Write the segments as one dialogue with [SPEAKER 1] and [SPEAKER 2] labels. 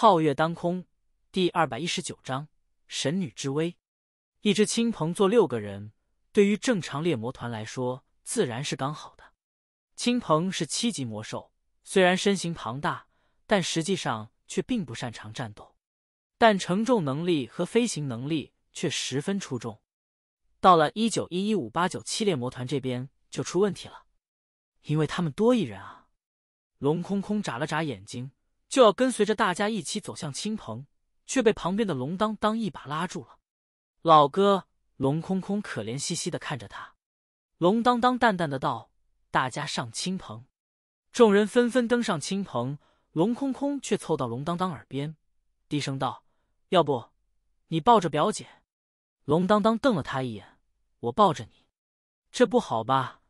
[SPEAKER 1] 皓月当空，第二百一十九章神女之威。一只青鹏坐六个人，对于正常猎魔团来说自然是刚好的。青鹏是七级魔兽，虽然身形庞大，但实际上却并不擅长战斗，但承重能力和飞行能力却十分出众。到了一九一一五八九七猎魔团这边就出问题了，因为他们多一人啊！龙空空眨了眨眼睛。就要跟随着大家一起走向青棚，却被旁边的龙当当一把拉住了。老哥，龙空空可怜兮兮的看着他。龙当当淡淡的道：“大家上青棚。”众人纷纷登上青棚，龙空空却凑到龙当当耳边，低声道：“要不，你抱着表姐？”龙当当瞪了他一眼：“我抱着你，这不好吧？”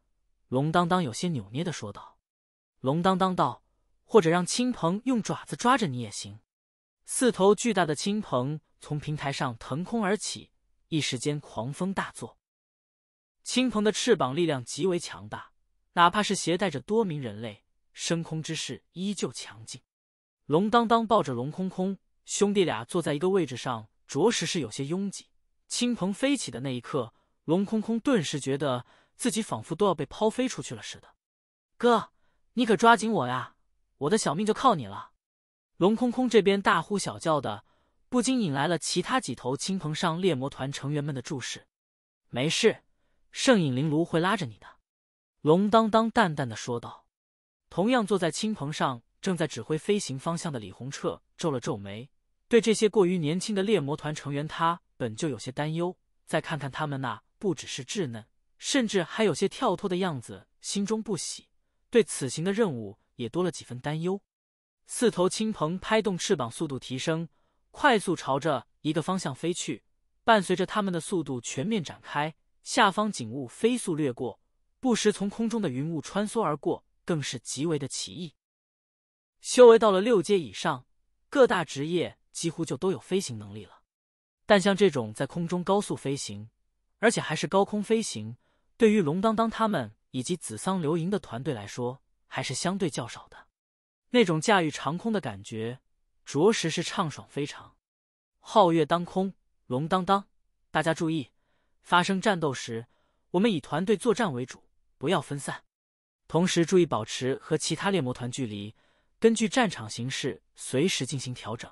[SPEAKER 1] 龙当当有些扭捏的说道。龙当当道。或者让亲朋用爪子抓着你也行。四头巨大的亲朋从平台上腾空而起，一时间狂风大作。亲朋的翅膀力量极为强大，哪怕是携带着多名人类，升空之势依旧强劲。龙当当抱着龙空空，兄弟俩坐在一个位置上，着实是有些拥挤。亲朋飞起的那一刻，龙空空顿时觉得自己仿佛都要被抛飞出去了似的。“哥，你可抓紧我呀！”我的小命就靠你了，龙空空这边大呼小叫的，不禁引来了其他几头青鹏上猎魔团成员们的注视。没事，圣影灵炉会拉着你的，龙当当淡淡的说道。同样坐在青鹏上，正在指挥飞行方向的李红彻皱了皱眉，对这些过于年轻的猎魔团成员，他本就有些担忧。再看看他们那不只是稚嫩，甚至还有些跳脱的样子，心中不喜。对此行的任务。也多了几分担忧。四头青鹏拍动翅膀，速度提升，快速朝着一个方向飞去。伴随着他们的速度全面展开，下方景物飞速掠过，不时从空中的云雾穿梭而过，更是极为的奇异。修为到了六阶以上，各大职业几乎就都有飞行能力了。但像这种在空中高速飞行，而且还是高空飞行，对于龙当当他们以及紫桑流萤的团队来说，还是相对较少的，那种驾驭长空的感觉，着实是畅爽非常。皓月当空，龙当当，大家注意，发生战斗时，我们以团队作战为主，不要分散，同时注意保持和其他猎魔团距离，根据战场形势随时进行调整。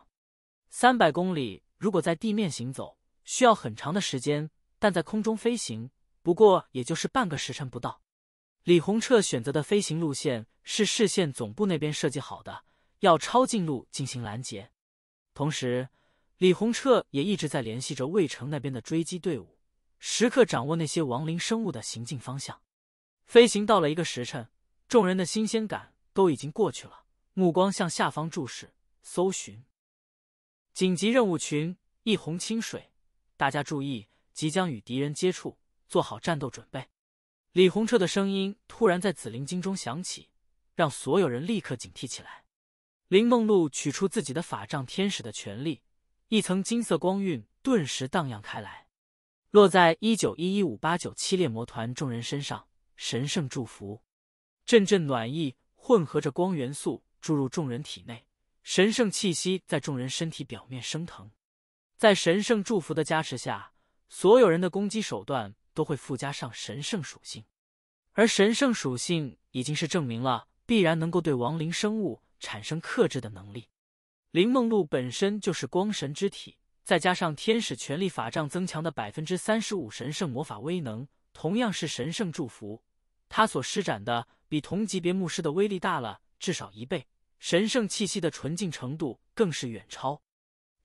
[SPEAKER 1] 三百公里，如果在地面行走需要很长的时间，但在空中飞行，不过也就是半个时辰不到。李洪彻选择的飞行路线是市县总部那边设计好的，要抄近路进行拦截。同时，李洪彻也一直在联系着魏城那边的追击队伍，时刻掌握那些亡灵生物的行进方向。飞行到了一个时辰，众人的新鲜感都已经过去了，目光向下方注视搜寻。紧急任务群一泓清水，大家注意，即将与敌人接触，做好战斗准备。李红彻的声音突然在紫灵晶中响起，让所有人立刻警惕起来。林梦露取出自己的法杖，天使的权力，一层金色光晕顿时荡漾开来，落在一九一一五八九七列魔团众人身上。神圣祝福，阵阵暖意混合着光元素注入众人体内，神圣气息在众人身体表面升腾。在神圣祝福的加持下，所有人的攻击手段。都会附加上神圣属性，而神圣属性已经是证明了必然能够对亡灵生物产生克制的能力。林梦露本身就是光神之体，再加上天使权力法杖增强的百分之三十五神圣魔法威能，同样是神圣祝福，他所施展的比同级别牧师的威力大了至少一倍，神圣气息的纯净程度更是远超，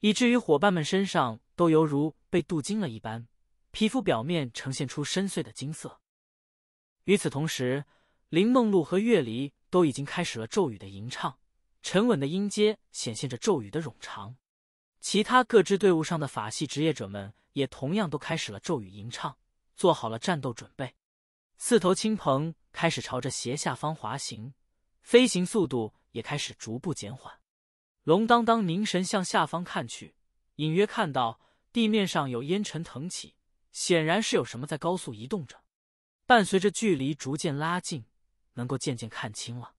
[SPEAKER 1] 以至于伙伴们身上都犹如被镀金了一般。皮肤表面呈现出深邃的金色。与此同时，林梦露和月离都已经开始了咒语的吟唱，沉稳的音阶显现着咒语的冗长。其他各支队伍上的法系职业者们也同样都开始了咒语吟唱，做好了战斗准备。四头青鹏开始朝着斜下方滑行，飞行速度也开始逐步减缓。龙当当凝神向下方看去，隐约看到地面上有烟尘腾起。显然是有什么在高速移动着，伴随着距离逐渐拉近，能够渐渐看清了。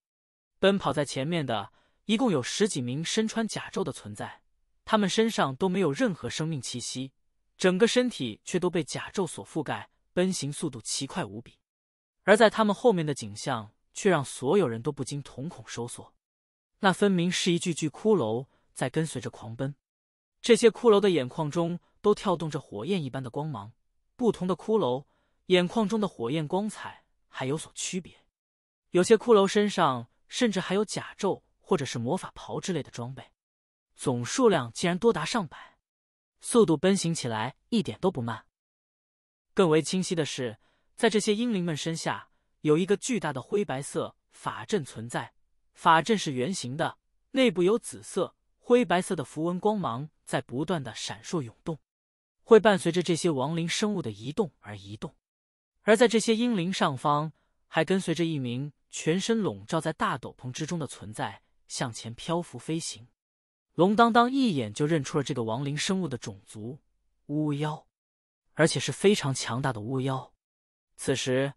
[SPEAKER 1] 奔跑在前面的，一共有十几名身穿甲胄的存在，他们身上都没有任何生命气息，整个身体却都被甲胄所覆盖，奔行速度奇快无比。而在他们后面的景象，却让所有人都不禁瞳孔收缩。那分明是一具具骷髅在跟随着狂奔，这些骷髅的眼眶中都跳动着火焰一般的光芒。不同的骷髅眼眶中的火焰光彩还有所区别，有些骷髅身上甚至还有甲胄或者是魔法袍之类的装备，总数量竟然多达上百，速度奔行起来一点都不慢。更为清晰的是，在这些英灵们身下有一个巨大的灰白色法阵存在，法阵是圆形的，内部有紫色灰白色的符文光芒在不断的闪烁涌动。会伴随着这些亡灵生物的移动而移动，而在这些英灵上方，还跟随着一名全身笼罩在大斗篷之中的存在向前漂浮飞行。龙当当一眼就认出了这个亡灵生物的种族——巫妖，而且是非常强大的巫妖。此时，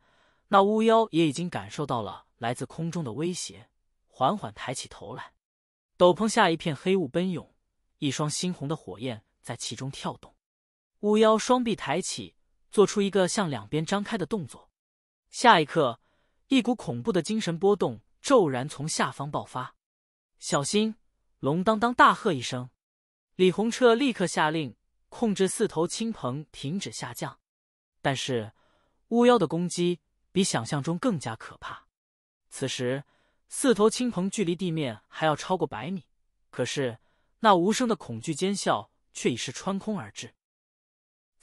[SPEAKER 1] 那巫妖也已经感受到了来自空中的威胁，缓缓抬起头来，斗篷下一片黑雾奔涌，一双猩红的火焰在其中跳动。巫妖双臂抬起，做出一个向两边张开的动作。下一刻，一股恐怖的精神波动骤然从下方爆发。小心！龙当当大喝一声，李洪彻立刻下令控制四头青鹏停止下降。但是，巫妖的攻击比想象中更加可怕。此时，四头青鹏距离地面还要超过百米，可是那无声的恐惧尖啸却已是穿空而至。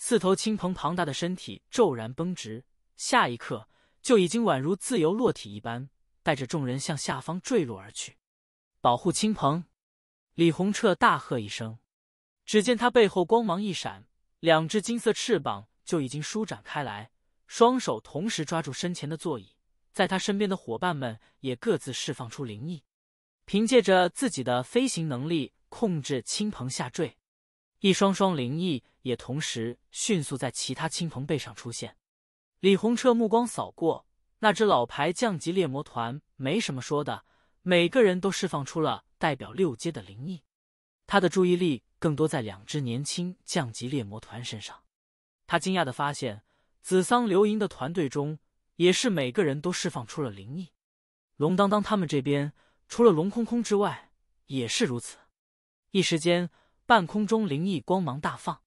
[SPEAKER 1] 四头青鹏庞大的身体骤然绷直，下一刻就已经宛如自由落体一般，带着众人向下方坠落而去。保护青鹏！李洪彻大喝一声，只见他背后光芒一闪，两只金色翅膀就已经舒展开来，双手同时抓住身前的座椅。在他身边的伙伴们也各自释放出灵意，凭借着自己的飞行能力控制青鹏下坠。一双双灵翼。也同时迅速在其他亲朋辈上出现。李洪彻目光扫过，那只老牌降级猎魔团没什么说的，每个人都释放出了代表六阶的灵异。他的注意力更多在两只年轻降级猎魔团身上。他惊讶的发现，紫桑流萤的团队中，也是每个人都释放出了灵异。龙当当他们这边，除了龙空空之外，也是如此。一时间，半空中灵异光芒大放。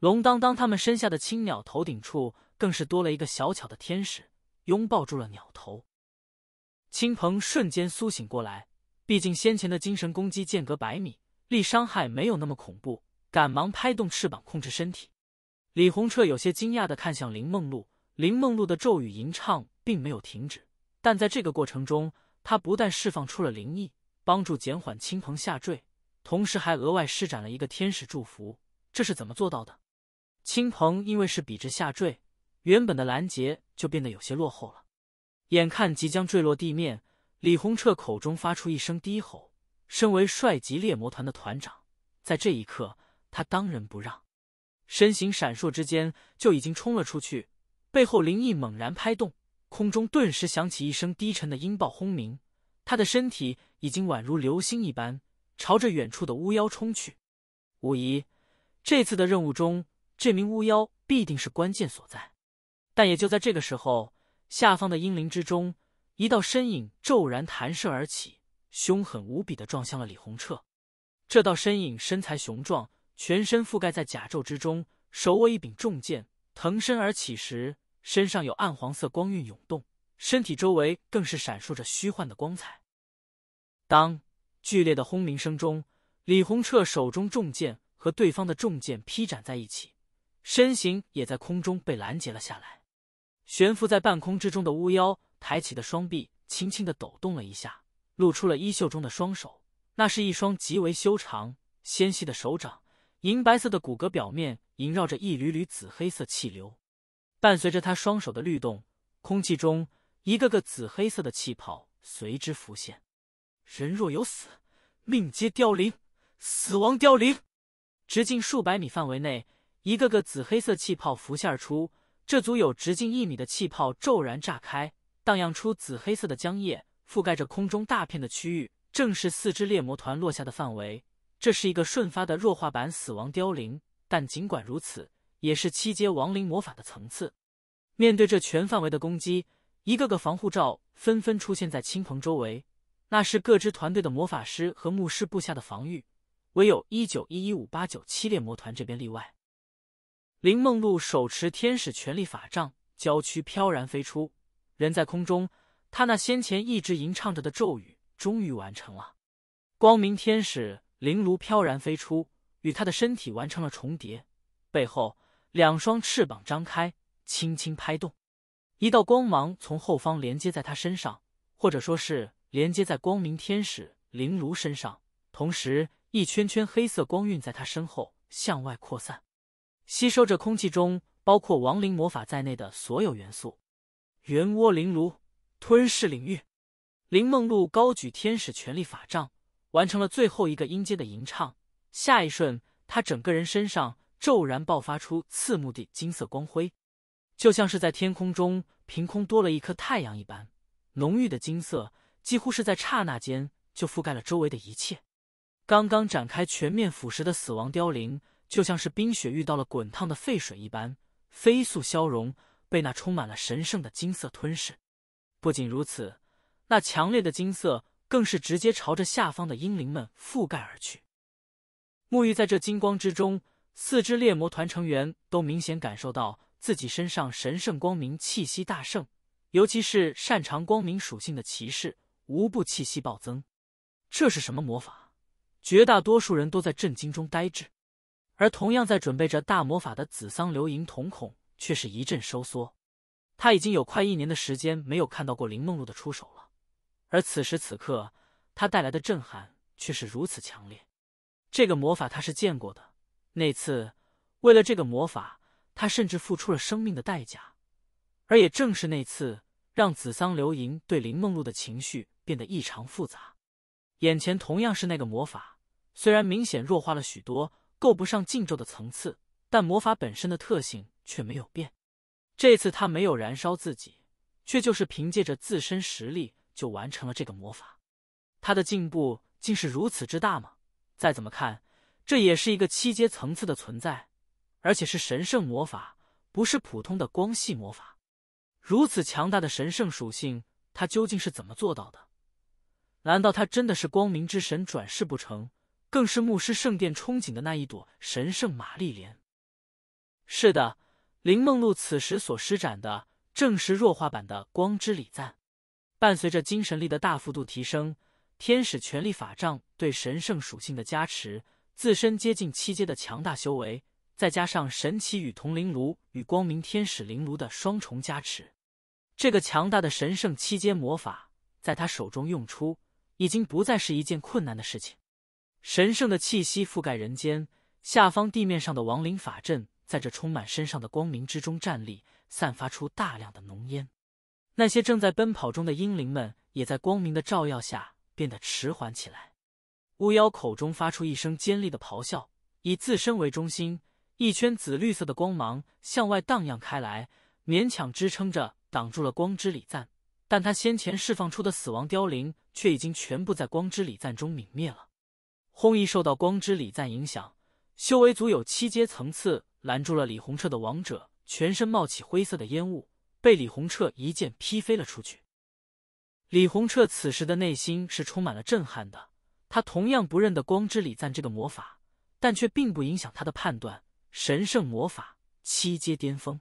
[SPEAKER 1] 龙当当他们身下的青鸟头顶处更是多了一个小巧的天使，拥抱住了鸟头。青鹏瞬间苏醒过来，毕竟先前的精神攻击间隔百米，力伤害没有那么恐怖，赶忙拍动翅膀控制身体。李洪彻有些惊讶的看向林梦露，林梦露的咒语吟唱并没有停止，但在这个过程中，他不但释放出了灵意，帮助减缓青鹏下坠，同时还额外施展了一个天使祝福，这是怎么做到的？青鹏因为是笔直下坠，原本的拦截就变得有些落后了。眼看即将坠落地面，李洪彻口中发出一声低吼。身为帅级猎魔团的团长，在这一刻，他当仁不让，身形闪烁之间就已经冲了出去。背后灵翼猛然拍动，空中顿时响起一声低沉的音爆轰鸣。他的身体已经宛如流星一般，朝着远处的巫妖冲去。无疑，这次的任务中。这名巫妖必定是关键所在，但也就在这个时候，下方的阴灵之中，一道身影骤然弹射而起，凶狠无比的撞向了李洪彻。这道身影身材雄壮，全身覆盖在甲胄之中，手握一柄重剑，腾身而起时，身上有暗黄色光晕涌动，身体周围更是闪烁着虚幻的光彩。当剧烈的轰鸣声中，李洪彻手中重剑和对方的重剑劈斩在一起。身形也在空中被拦截了下来，悬浮在半空之中的巫妖抬起的双臂轻轻的抖动了一下，露出了衣袖中的双手。那是一双极为修长纤细的手掌，银白色的骨骼表面萦绕着一缕缕紫黑色气流。伴随着他双手的律动，空气中一个个紫黑色的气泡随之浮现。人若有死，命皆凋零，死亡凋零，直径数百米范围内。一个个紫黑色气泡浮现而出，这组有直径一米的气泡骤然炸开，荡漾出紫黑色的浆液，覆盖着空中大片的区域，正是四只猎魔团落下的范围。这是一个瞬发的弱化版死亡凋零，但尽管如此，也是七阶亡灵魔法的层次。面对这全范围的攻击，一个个防护罩纷纷出现在亲朋周围，那是各支团队的魔法师和牧师布下的防御，唯有一九一一五八九七猎魔团这边例外。林梦露手持天使权力法杖，娇躯飘然飞出，人在空中。她那先前一直吟唱着的咒语终于完成了。光明天使灵炉飘然飞出，与她的身体完成了重叠。背后两双翅膀张开，轻轻拍动，一道光芒从后方连接在她身上，或者说，是连接在光明天使灵炉身上。同时，一圈圈黑色光晕在她身后向外扩散。吸收着空气中包括亡灵魔法在内的所有元素，圆窝灵炉吞噬领域，林梦露高举天使权力法杖，完成了最后一个音阶的吟唱。下一瞬，她整个人身上骤然爆发出刺目的金色光辉，就像是在天空中凭空多了一颗太阳一般。浓郁的金色几乎是在刹那间就覆盖了周围的一切。刚刚展开全面腐蚀的死亡凋零。就像是冰雪遇到了滚烫的沸水一般，飞速消融，被那充满了神圣的金色吞噬。不仅如此，那强烈的金色更是直接朝着下方的英灵们覆盖而去。沐浴在这金光之中，四只猎魔团成员都明显感受到自己身上神圣光明气息大盛，尤其是擅长光明属性的骑士，无不气息暴增。这是什么魔法？绝大多数人都在震惊中呆滞。而同样在准备着大魔法的紫桑流萤瞳孔却是一阵收缩，他已经有快一年的时间没有看到过林梦露的出手了，而此时此刻他带来的震撼却是如此强烈。这个魔法他是见过的，那次为了这个魔法，他甚至付出了生命的代价，而也正是那次，让紫桑流萤对林梦露的情绪变得异常复杂。眼前同样是那个魔法，虽然明显弱化了许多。够不上禁咒的层次，但魔法本身的特性却没有变。这次他没有燃烧自己，却就是凭借着自身实力就完成了这个魔法。他的进步竟是如此之大吗？再怎么看，这也是一个七阶层次的存在，而且是神圣魔法，不是普通的光系魔法。如此强大的神圣属性，他究竟是怎么做到的？难道他真的是光明之神转世不成？更是牧师圣殿憧憬的那一朵神圣玛丽莲。是的，林梦露此时所施展的正是弱化版的光之礼赞。伴随着精神力的大幅度提升，天使权力法杖对神圣属性的加持，自身接近七阶的强大修为，再加上神奇与铜灵炉与光明天使灵炉的双重加持，这个强大的神圣七阶魔法，在他手中用出，已经不再是一件困难的事情。神圣的气息覆盖人间，下方地面上的亡灵法阵在这充满身上的光明之中站立，散发出大量的浓烟。那些正在奔跑中的英灵们也在光明的照耀下变得迟缓起来。巫妖口中发出一声尖利的咆哮，以自身为中心，一圈紫绿色的光芒向外荡漾开来，勉强支撑着挡住了光之礼赞。但他先前释放出的死亡凋零却已经全部在光之礼赞中泯灭了。轰！一受到光之礼赞影响，修为足有七阶层次，拦住了李洪彻的王者，全身冒起灰色的烟雾，被李洪彻一剑劈飞了出去。李洪彻此时的内心是充满了震撼的，他同样不认得光之礼赞这个魔法，但却并不影响他的判断。神圣魔法，七阶巅峰。